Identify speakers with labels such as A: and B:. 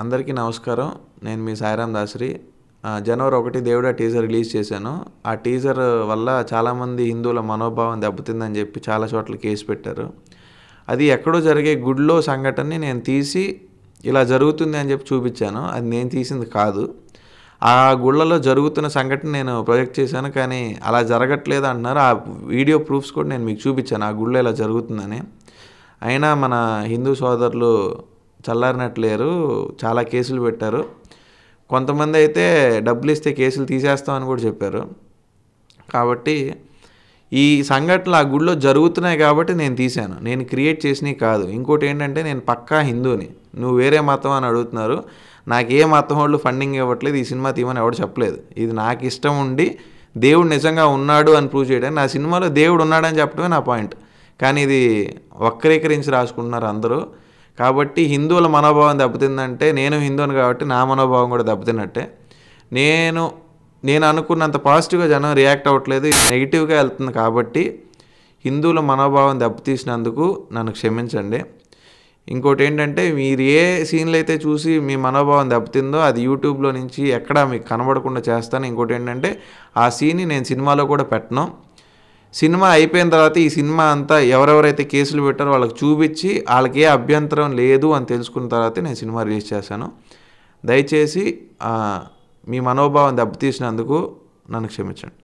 A: అందరికీ నమస్కారం నేను మీ సాయిరామ్ దాసరి జనవరి ఒకటి దేవుడా టీజర్ రిలీజ్ చేశాను ఆ టీజర్ వల్ల చాలామంది హిందువుల మనోభావం దెబ్బతిందని చెప్పి చాలా చోట్ల కేసు పెట్టారు అది ఎక్కడో జరిగే గుడిలో సంఘటనని నేను తీసి ఇలా జరుగుతుంది అని చెప్పి చూపించాను అది నేను తీసింది కాదు ఆ గుళ్ళలో జరుగుతున్న సంఘటన నేను ప్రొజెక్ట్ చేశాను కానీ అలా జరగట్లేదు అంటున్నారు ఆ వీడియో ప్రూఫ్స్ కూడా నేను మీకు చూపించాను ఆ గుళ్ళో ఇలా జరుగుతుందని అయినా మన హిందూ సోదరులు చల్లారినట్లేరు చాలా కేసులు పెట్టారు కొంతమంది అయితే డబ్బులు ఇస్తే కేసులు తీసేస్తామని కూడా చెప్పారు కాబట్టి ఈ సంఘటనలు ఆ గుడిలో జరుగుతున్నాయి కాబట్టి నేను తీశాను నేను క్రియేట్ చేసినవి కాదు ఇంకోటి ఏంటంటే నేను పక్కా హిందూని నువ్వు వేరే మతం అని అడుగుతున్నారు నాకు ఏ మతం వాళ్ళు ఫండింగ్ ఇవ్వట్లేదు ఈ సినిమా తీయమని ఎవడు చెప్పలేదు ఇది నాకు ఇష్టం ఉండి దేవుడు నిజంగా ఉన్నాడు అని ప్రూవ్ చేయడానికి నా సినిమాలో దేవుడు ఉన్నాడని చెప్పడమే నా పాయింట్ కానీ ఇది వక్రీకరించి రాసుకుంటున్నారు అందరూ కాబట్టి హిందువుల మనోభావం దెబ్బతిందంటే నేను హిందువుని కాబట్టి నా మనోభావం కూడా దెబ్బతిన్నట్టే నేను నేను అనుకున్నంత పాజిటివ్గా జనం రియాక్ట్ అవ్వట్లేదు నెగిటివ్గా వెళ్తుంది కాబట్టి హిందువుల మనోభావం దెబ్బతీసినందుకు నన్ను క్షమించండి ఇంకోటి ఏంటంటే మీరు ఏ సీన్లు అయితే చూసి మీ మనోభావం దెబ్బతిందో అది యూట్యూబ్లో నుంచి ఎక్కడా మీకు కనబడకుండా చేస్తాను ఇంకోటి ఏంటంటే ఆ సీన్ని నేను సినిమాలో కూడా పెట్టను సినిమా అయిపోయిన తర్వాత ఈ సినిమా అంతా ఎవరెవరైతే కేసులు పెట్టారో వాళ్ళకి చూపించి వాళ్ళకి ఏ అభ్యంతరం లేదు అని తెలుసుకున్న తర్వాత నేను సినిమా రిలీజ్ చేశాను దయచేసి మీ మనోభావం దెబ్బతీసినందుకు నన్ను క్షమించండి